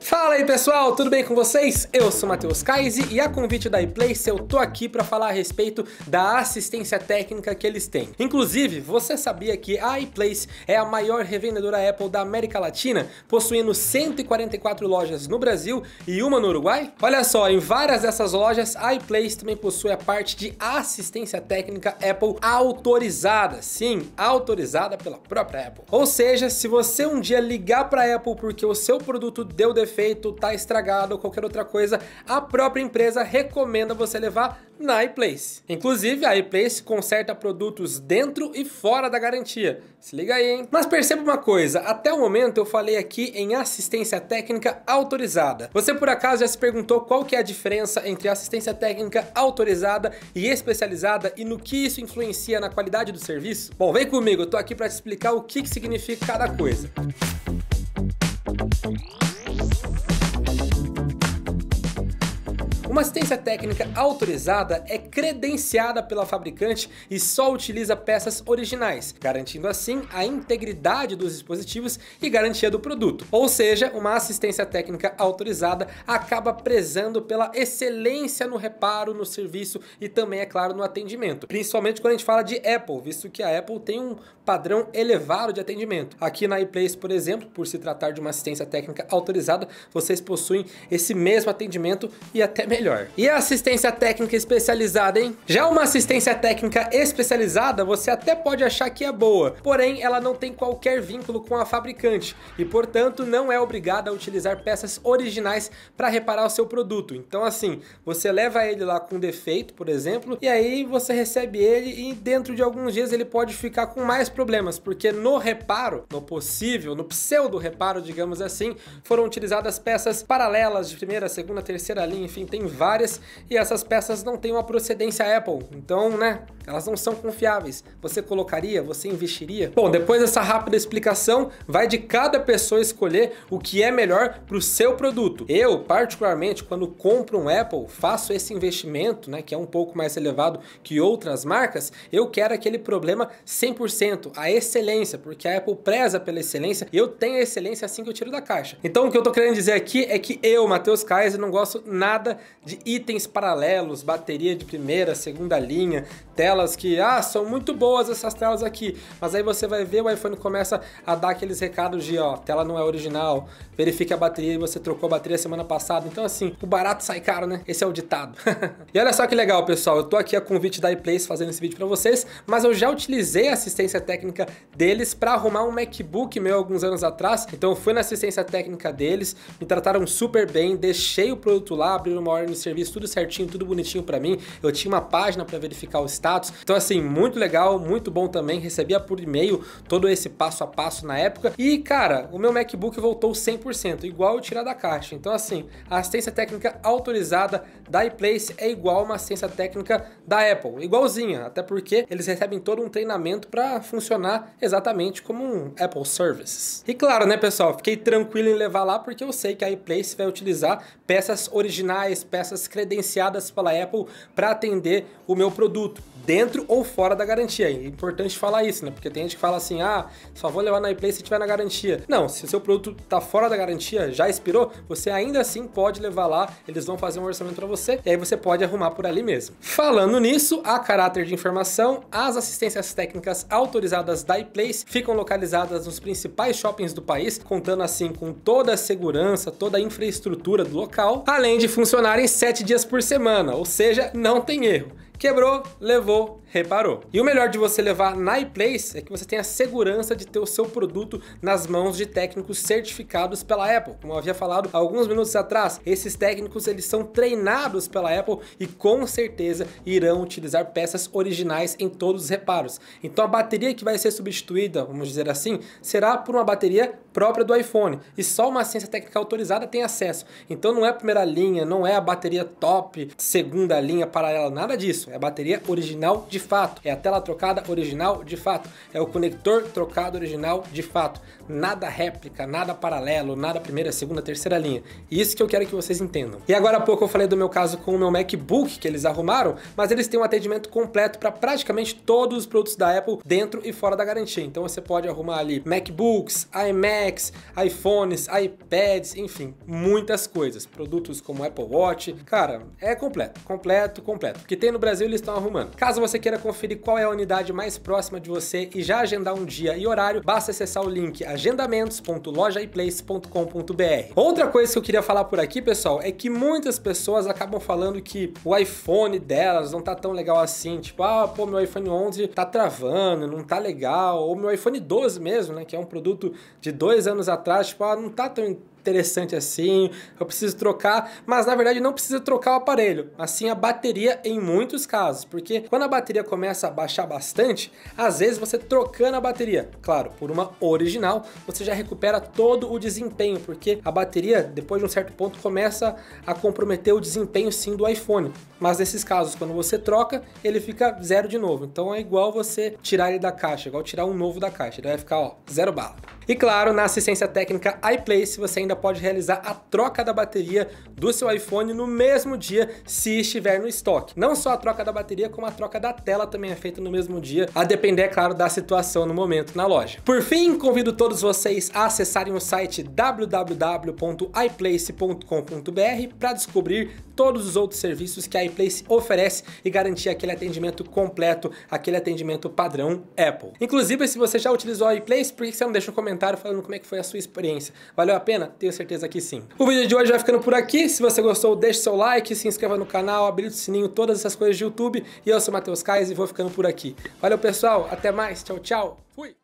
Fala aí pessoal, tudo bem com vocês? Eu sou Matheus Kaise e a convite da iPlace eu tô aqui para falar a respeito da assistência técnica que eles têm. Inclusive, você sabia que a iPlace é a maior revendedora Apple da América Latina, possuindo 144 lojas no Brasil e uma no Uruguai? Olha só, em várias dessas lojas, a iPlace também possui a parte de assistência técnica Apple autorizada. Sim, autorizada pela própria Apple. Ou seja, se você um dia ligar para Apple porque o seu produto deu defeito, tá estragado ou qualquer outra coisa, a própria empresa recomenda você levar na iPlace. Inclusive, a iPlace conserta produtos dentro e fora da garantia. Se liga aí, hein? Mas perceba uma coisa, até o momento eu falei aqui em assistência técnica autorizada. Você por acaso já se perguntou qual que é a diferença entre assistência técnica autorizada e especializada e no que isso influencia na qualidade do serviço? Bom, vem comigo, eu tô aqui para te explicar o que, que significa cada coisa. Música Uma assistência técnica autorizada é credenciada pela fabricante e só utiliza peças originais, garantindo assim a integridade dos dispositivos e garantia do produto. Ou seja, uma assistência técnica autorizada acaba prezando pela excelência no reparo, no serviço e também, é claro, no atendimento. Principalmente quando a gente fala de Apple, visto que a Apple tem um padrão elevado de atendimento. Aqui na iPlace, por exemplo, por se tratar de uma assistência técnica autorizada, vocês possuem esse mesmo atendimento e até melhor. E a assistência técnica especializada, hein? Já uma assistência técnica especializada, você até pode achar que é boa, porém ela não tem qualquer vínculo com a fabricante e, portanto, não é obrigada a utilizar peças originais para reparar o seu produto. Então, assim, você leva ele lá com defeito, por exemplo, e aí você recebe ele e dentro de alguns dias ele pode ficar com mais problemas, porque no reparo, no possível, no pseudo reparo, digamos assim, foram utilizadas peças paralelas de primeira, segunda, terceira linha, enfim, tem tem várias e essas peças não têm uma procedência Apple, então, né, elas não são confiáveis. Você colocaria? Você investiria? Bom, depois dessa rápida explicação, vai de cada pessoa escolher o que é melhor para o seu produto. Eu, particularmente, quando compro um Apple, faço esse investimento, né, que é um pouco mais elevado que outras marcas, eu quero aquele problema 100%, a excelência, porque a Apple preza pela excelência e eu tenho a excelência assim que eu tiro da caixa. Então, o que eu tô querendo dizer aqui é que eu, Matheus Kaiser, não gosto nada de itens paralelos, bateria de primeira, segunda linha, telas que, ah, são muito boas essas telas aqui, mas aí você vai ver o iPhone começa a dar aqueles recados de, ó, tela não é original, verifique a bateria e você trocou a bateria semana passada. Então, assim, o barato sai caro, né? Esse é o ditado. e olha só que legal, pessoal, eu tô aqui a convite da iPlace fazendo esse vídeo para vocês, mas eu já utilizei a assistência técnica deles para arrumar um MacBook meu alguns anos atrás, então eu fui na assistência técnica deles, me trataram super bem, deixei o produto lá, abriram uma ordem me serviço tudo certinho, tudo bonitinho para mim. Eu tinha uma página para verificar o status. Então, assim, muito legal, muito bom também. Recebia por e-mail todo esse passo a passo na época. E, cara, o meu MacBook voltou 100%, igual eu tirar da caixa. Então, assim, a assistência técnica autorizada da iPlace é igual uma assistência técnica da Apple, igualzinha, até porque eles recebem todo um treinamento para funcionar exatamente como um Apple Services E claro, né, pessoal, fiquei tranquilo em levar lá porque eu sei que a iPlace vai utilizar peças originais, peças peças credenciadas pela Apple para atender o meu produto, dentro ou fora da garantia. É importante falar isso, né? Porque tem gente que fala assim: ah, só vou levar na iPlay se tiver na garantia. Não, se o seu produto está fora da garantia, já expirou, você ainda assim pode levar lá, eles vão fazer um orçamento para você e aí você pode arrumar por ali mesmo. Falando nisso, a caráter de informação, as assistências técnicas autorizadas da iPlace ficam localizadas nos principais shoppings do país, contando assim com toda a segurança, toda a infraestrutura do local, além de funcionarem sete dias por semana, ou seja, não tem erro. Quebrou, levou, reparou. E o melhor de você levar na iPlace é que você tem a segurança de ter o seu produto nas mãos de técnicos certificados pela Apple. Como eu havia falado alguns minutos atrás, esses técnicos eles são treinados pela Apple e com certeza irão utilizar peças originais em todos os reparos. Então a bateria que vai ser substituída, vamos dizer assim, será por uma bateria própria do iPhone e só uma ciência técnica autorizada tem acesso. Então não é a primeira linha, não é a bateria top, segunda linha paralela, nada disso é a bateria original de fato, é a tela trocada original de fato, é o conector trocado original de fato, nada réplica, nada paralelo, nada primeira, segunda, terceira linha. Isso que eu quero que vocês entendam. E agora há pouco eu falei do meu caso com o meu MacBook que eles arrumaram, mas eles têm um atendimento completo para praticamente todos os produtos da Apple dentro e fora da garantia. Então você pode arrumar ali MacBooks, iMacs, iPhones, iPads, enfim, muitas coisas. Produtos como Apple Watch, cara, é completo, completo, completo. O que tem no Brasil Brasil eles estão arrumando. Caso você queira conferir qual é a unidade mais próxima de você e já agendar um dia e horário, basta acessar o link agendamentos.lojaiplace.com.br Outra coisa que eu queria falar por aqui, pessoal, é que muitas pessoas acabam falando que o iPhone delas não tá tão legal assim, tipo, ah, pô, meu iPhone 11 tá travando, não tá legal, ou meu iPhone 12 mesmo, né, que é um produto de dois anos atrás, tipo, ah, não tá tão interessante assim, eu preciso trocar, mas na verdade não precisa trocar o aparelho, assim a bateria em muitos casos, porque quando a bateria começa a baixar bastante, às vezes você trocando a bateria, claro, por uma original, você já recupera todo o desempenho, porque a bateria depois de um certo ponto começa a comprometer o desempenho sim do iPhone, mas nesses casos quando você troca, ele fica zero de novo, então é igual você tirar ele da caixa, igual tirar um novo da caixa, ele vai ficar ó, zero bala. E claro, na assistência técnica iPlace você ainda pode realizar a troca da bateria do seu iPhone no mesmo dia se estiver no estoque. Não só a troca da bateria, como a troca da tela também é feita no mesmo dia, a depender, é claro, da situação no momento na loja. Por fim, convido todos vocês a acessarem o site www.iplace.com.br para descobrir todos os outros serviços que a iPlace oferece e garantir aquele atendimento completo, aquele atendimento padrão Apple. Inclusive, se você já utilizou a iPlace, por que você não deixa um comentário comentário falando como é que foi a sua experiência. Valeu a pena? Tenho certeza que sim. O vídeo de hoje vai ficando por aqui. Se você gostou, deixe seu like, se inscreva no canal, habilite o sininho, todas essas coisas de YouTube. E eu sou o Matheus Kays e vou ficando por aqui. Valeu, pessoal. Até mais. Tchau, tchau. Fui.